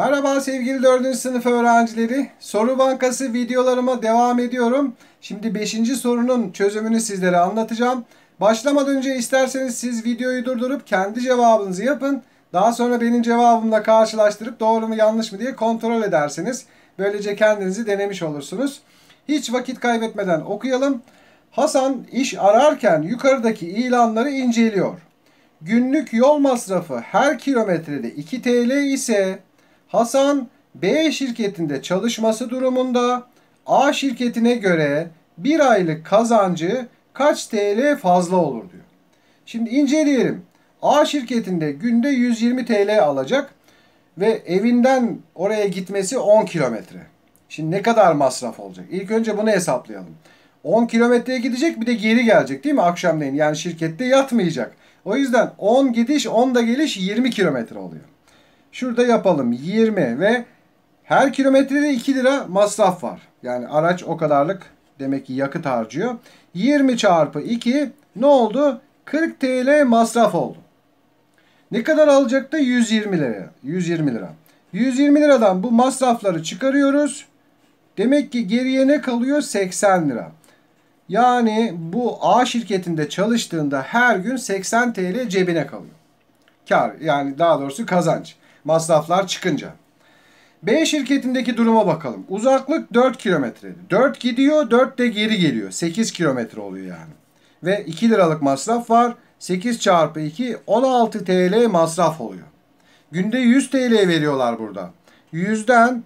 Merhaba sevgili 4. sınıf öğrencileri. Soru Bankası videolarıma devam ediyorum. Şimdi 5. sorunun çözümünü sizlere anlatacağım. Başlamadan önce isterseniz siz videoyu durdurup kendi cevabınızı yapın. Daha sonra benim cevabımla karşılaştırıp doğru mu yanlış mı diye kontrol edersiniz. Böylece kendinizi denemiş olursunuz. Hiç vakit kaybetmeden okuyalım. Hasan iş ararken yukarıdaki ilanları inceliyor. Günlük yol masrafı her kilometrede 2 TL ise Hasan B şirketinde çalışması durumunda A şirketine göre bir aylık kazancı kaç TL fazla olur diyor. Şimdi inceleyelim. A şirketinde günde 120 TL alacak ve evinden oraya gitmesi 10 kilometre. Şimdi ne kadar masraf olacak? İlk önce bunu hesaplayalım. 10 kilometreye gidecek bir de geri gelecek değil mi akşamleyin? Yani şirkette yatmayacak. O yüzden 10 gidiş 10 da geliş 20 kilometre oluyor. Şurada yapalım 20 ve her kilometrede 2 lira masraf var. Yani araç o kadarlık demek ki yakıt harcıyor. 20 çarpı 2 ne oldu? 40 TL masraf oldu. Ne kadar alacaktı? 120 lira. 120 lira. 120 liradan bu masrafları çıkarıyoruz. Demek ki geriye ne kalıyor? 80 lira. Yani bu A şirketinde çalıştığında her gün 80 TL cebine kalıyor. Kar yani daha doğrusu kazanç masraflar çıkınca. B şirketindeki duruma bakalım. Uzaklık 4 kilometreydi. 4 gidiyor 4 de geri geliyor. 8 kilometre oluyor yani. Ve 2 liralık masraf var. 8 çarpı 2 16 TL masraf oluyor. Günde 100 TL veriyorlar burada. 100'den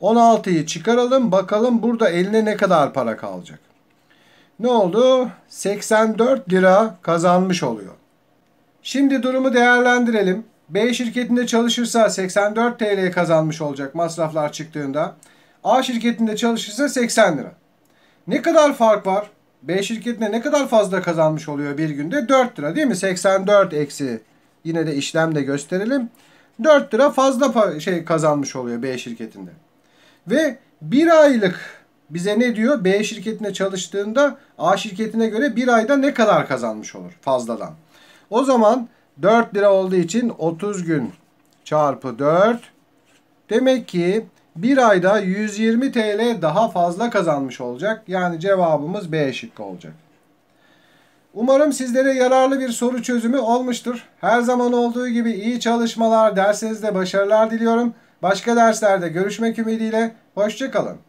16'yı çıkaralım bakalım burada eline ne kadar para kalacak. Ne oldu? 84 lira kazanmış oluyor. Şimdi durumu değerlendirelim. B şirketinde çalışırsa 84 TL kazanmış olacak masraflar çıktığında. A şirketinde çalışırsa 80 lira. Ne kadar fark var? B şirketine ne kadar fazla kazanmış oluyor bir günde? 4 lira değil mi? 84 eksi yine de işlemle gösterelim. 4 lira fazla şey kazanmış oluyor B şirketinde. Ve bir aylık bize ne diyor? B şirketine çalıştığında A şirketine göre bir ayda ne kadar kazanmış olur fazladan? O zaman 4 lira olduğu için 30 gün çarpı 4. Demek ki bir ayda 120 TL daha fazla kazanmış olacak. Yani cevabımız B şıkkı olacak. Umarım sizlere yararlı bir soru çözümü olmuştur. Her zaman olduğu gibi iyi çalışmalar, dersinizde başarılar diliyorum. Başka derslerde görüşmek ümidiyle, hoşçakalın.